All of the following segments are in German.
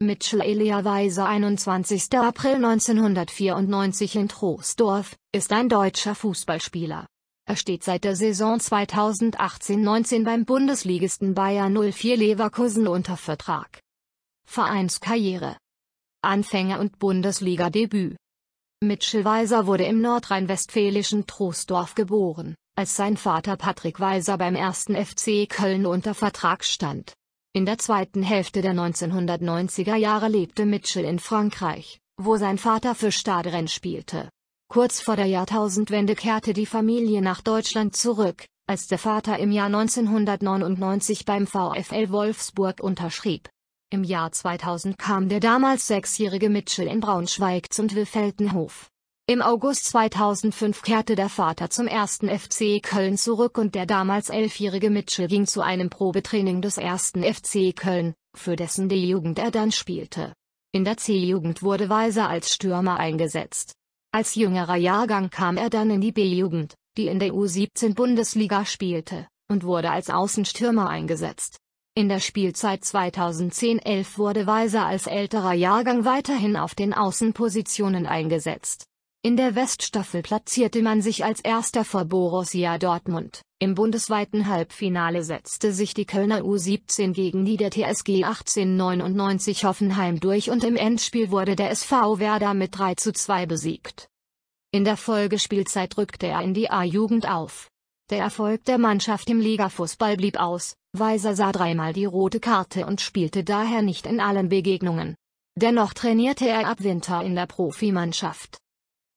Mitchell Elia Weiser 21. April 1994 in Troisdorf, ist ein deutscher Fußballspieler. Er steht seit der Saison 2018-19 beim Bundesligisten Bayern 04 Leverkusen unter Vertrag. Vereinskarriere Anfänger und Bundesliga-Debüt Mitchell Weiser wurde im nordrhein-westfälischen Troisdorf geboren, als sein Vater Patrick Weiser beim ersten FC Köln unter Vertrag stand in der zweiten Hälfte der 1990er Jahre lebte Mitchell in Frankreich, wo sein Vater für Stadren spielte. Kurz vor der Jahrtausendwende kehrte die Familie nach Deutschland zurück, als der Vater im Jahr 1999 beim VfL Wolfsburg unterschrieb. Im Jahr 2000 kam der damals sechsjährige Mitchell in Braunschweig zum Wilfeltenhof. Im August 2005 kehrte der Vater zum ersten FC Köln zurück und der damals elfjährige Mitchell ging zu einem Probetraining des ersten FC Köln, für dessen D-Jugend er dann spielte. In der C-Jugend wurde Weiser als Stürmer eingesetzt. Als jüngerer Jahrgang kam er dann in die B-Jugend, die in der U17 Bundesliga spielte, und wurde als Außenstürmer eingesetzt. In der Spielzeit 2010-11 wurde Weiser als älterer Jahrgang weiterhin auf den Außenpositionen eingesetzt. In der Weststaffel platzierte man sich als erster vor Borussia Dortmund. Im bundesweiten Halbfinale setzte sich die Kölner U17 gegen die der TSG 1899 Hoffenheim durch und im Endspiel wurde der SV Werder mit 3 zu 2 besiegt. In der Folgespielzeit rückte er in die A-Jugend auf. Der Erfolg der Mannschaft im Ligafußball blieb aus, Weiser sah dreimal die rote Karte und spielte daher nicht in allen Begegnungen. Dennoch trainierte er ab Winter in der Profimannschaft.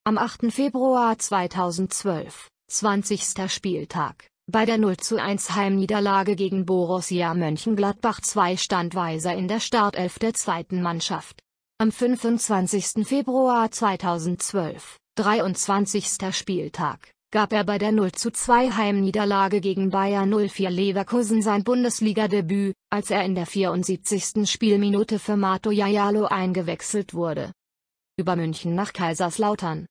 Am 8. Februar 2012, 20. Spieltag, bei der 0-1 Heimniederlage gegen Borussia Mönchengladbach zwei Standweiser in der Startelf der zweiten Mannschaft. Am 25. Februar 2012, 23. Spieltag, gab er bei der 0-2 Heimniederlage gegen Bayer 04 Leverkusen sein Bundesligadebüt, als er in der 74. Spielminute für Mato Jajalo eingewechselt wurde über München nach Kaiserslautern.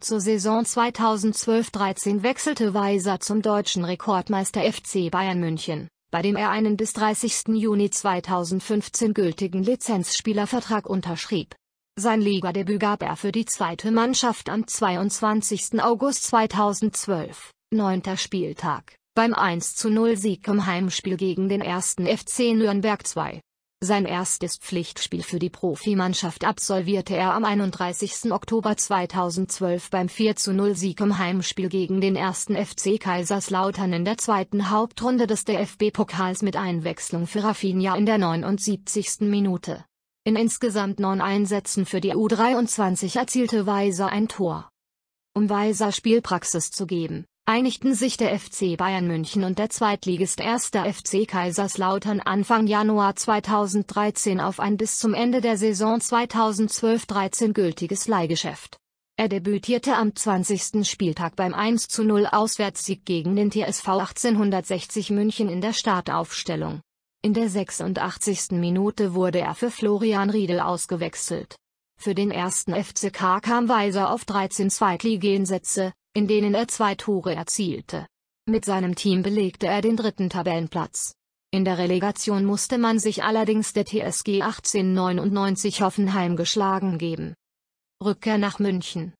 Zur Saison 2012-13 wechselte Weiser zum deutschen Rekordmeister FC Bayern München, bei dem er einen bis 30. Juni 2015 gültigen Lizenzspielervertrag unterschrieb. Sein Ligadebüt gab er für die zweite Mannschaft am 22. August 2012, 9. Spieltag, beim 1-0-Sieg im Heimspiel gegen den 1. FC Nürnberg 2. Sein erstes Pflichtspiel für die Profimannschaft absolvierte er am 31. Oktober 2012 beim 4-0-Sieg im Heimspiel gegen den 1. FC Kaiserslautern in der zweiten Hauptrunde des DFB-Pokals mit Einwechslung für Rafinha in der 79. Minute. In insgesamt neun Einsätzen für die U23 erzielte Weiser ein Tor. Um Weiser Spielpraxis zu geben, einigten sich der FC Bayern München und der Zweitligist 1. FC Kaiserslautern Anfang Januar 2013 auf ein bis zum Ende der Saison 2012-13 gültiges Leihgeschäft. Er debütierte am 20. Spieltag beim 1-0 Auswärtssieg gegen den TSV 1860 München in der Startaufstellung. In der 86. Minute wurde er für Florian Riedel ausgewechselt. Für den ersten FCK kam Weiser auf 13 Zweitligensätze, in denen er zwei Tore erzielte. Mit seinem Team belegte er den dritten Tabellenplatz. In der Relegation musste man sich allerdings der TSG 1899 Hoffenheim geschlagen geben. Rückkehr nach München.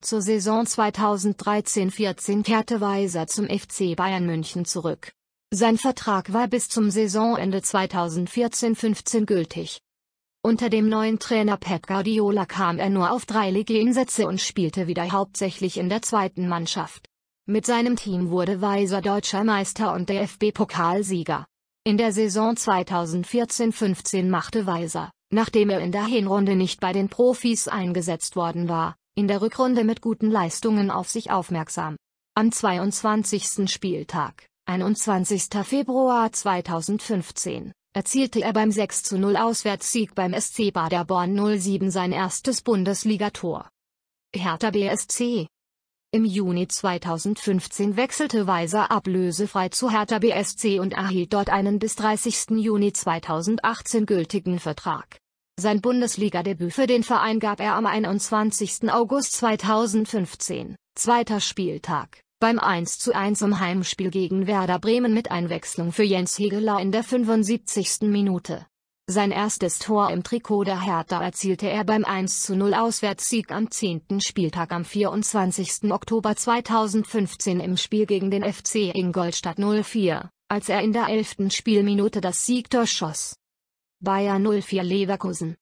Zur Saison 2013-14 kehrte Weiser zum FC Bayern München zurück. Sein Vertrag war bis zum Saisonende 2014-15 gültig. Unter dem neuen Trainer Pep Guardiola kam er nur auf drei Ligaeinsätze und spielte wieder hauptsächlich in der zweiten Mannschaft. Mit seinem Team wurde Weiser deutscher Meister und DFB-Pokalsieger. In der Saison 2014-15 machte Weiser, nachdem er in der Hinrunde nicht bei den Profis eingesetzt worden war, in der Rückrunde mit guten Leistungen auf sich aufmerksam. Am 22. Spieltag, 21. Februar 2015, erzielte er beim 6:0 Auswärtssieg beim SC Baderborn 07 sein erstes Bundesligator. Hertha BSC im Juni 2015 wechselte Weiser ablösefrei zu Hertha BSC und erhielt dort einen bis 30. Juni 2018 gültigen Vertrag. Sein Bundesligadebüt für den Verein gab er am 21. August 2015, zweiter Spieltag. Beim 1 zu 1 im Heimspiel gegen Werder Bremen mit Einwechslung für Jens Hegeler in der 75. Minute. Sein erstes Tor im Trikot der Hertha erzielte er beim 1 zu 0 Auswärtssieg am 10. Spieltag am 24. Oktober 2015 im Spiel gegen den FC Ingolstadt 04, als er in der 11. Spielminute das Siegtor schoss. Bayer 04 Leverkusen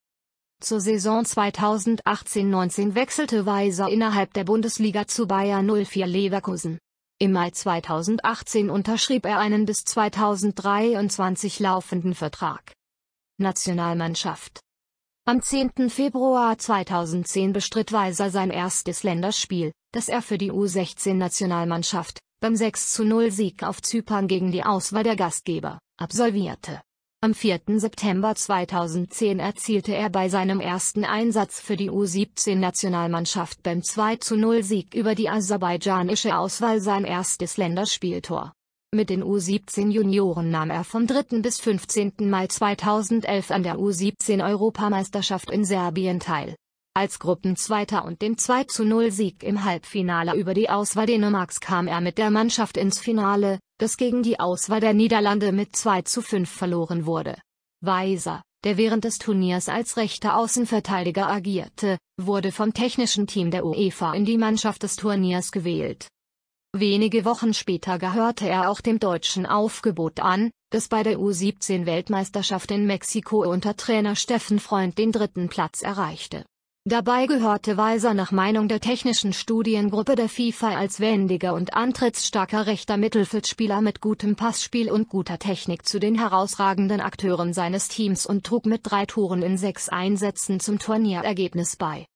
zur Saison 2018-19 wechselte Weiser innerhalb der Bundesliga zu Bayer 04 Leverkusen. Im Mai 2018 unterschrieb er einen bis 2023 laufenden Vertrag. Nationalmannschaft Am 10. Februar 2010 bestritt Weiser sein erstes Länderspiel, das er für die U16-Nationalmannschaft, beim 6-0-Sieg auf Zypern gegen die Auswahl der Gastgeber, absolvierte. Am 4. September 2010 erzielte er bei seinem ersten Einsatz für die U-17-Nationalmannschaft beim 2-0-Sieg über die aserbaidschanische Auswahl sein erstes Länderspieltor. Mit den U-17-Junioren nahm er vom 3. bis 15. Mai 2011 an der U-17-Europameisterschaft in Serbien teil. Als Gruppenzweiter und dem 2-0-Sieg im Halbfinale über die Auswahl Dänemarks kam er mit der Mannschaft ins Finale, das gegen die Auswahl der Niederlande mit 2 zu 5 verloren wurde. Weiser, der während des Turniers als rechter Außenverteidiger agierte, wurde vom technischen Team der UEFA in die Mannschaft des Turniers gewählt. Wenige Wochen später gehörte er auch dem deutschen Aufgebot an, das bei der U17-Weltmeisterschaft in Mexiko unter Trainer Steffen Freund den dritten Platz erreichte Dabei gehörte Weiser nach Meinung der technischen Studiengruppe der FIFA als wendiger und antrittsstarker rechter Mittelfeldspieler mit gutem Passspiel und guter Technik zu den herausragenden Akteuren seines Teams und trug mit drei Toren in sechs Einsätzen zum Turnierergebnis bei.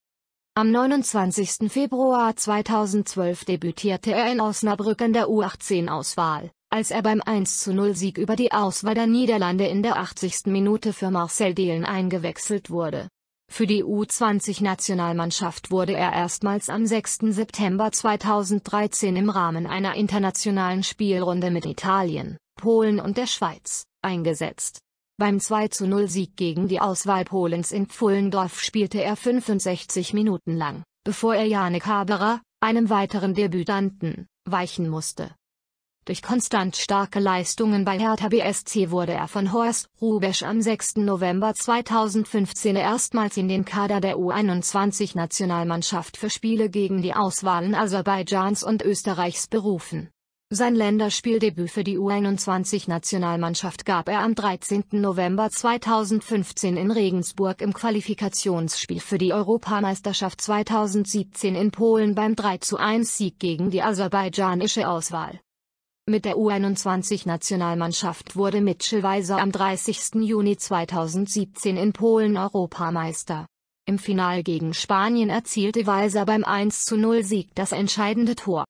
Am 29. Februar 2012 debütierte er in Osnabrück in der U18-Auswahl, als er beim 1-0-Sieg über die Auswahl der Niederlande in der 80. Minute für Marcel Dehlen eingewechselt wurde für die U-20-Nationalmannschaft wurde er erstmals am 6. September 2013 im Rahmen einer internationalen Spielrunde mit Italien, Polen und der Schweiz eingesetzt. Beim 2-0-Sieg gegen die Auswahl Polens in Pfullendorf spielte er 65 Minuten lang, bevor er Janek Haberer, einem weiteren Debütanten, weichen musste. Durch konstant starke Leistungen bei Hertha BSC wurde er von Horst Rubesch am 6. November 2015 erstmals in den Kader der U21-Nationalmannschaft für Spiele gegen die Auswahlen Aserbaidschans und Österreichs berufen. Sein Länderspieldebüt für die U21-Nationalmannschaft gab er am 13. November 2015 in Regensburg im Qualifikationsspiel für die Europameisterschaft 2017 in Polen beim 3:1 Sieg gegen die aserbaidschanische Auswahl. Mit der U21-Nationalmannschaft wurde Mitchell Weiser am 30. Juni 2017 in Polen Europameister. Im Final gegen Spanien erzielte Weiser beim 1 0 Sieg das entscheidende Tor.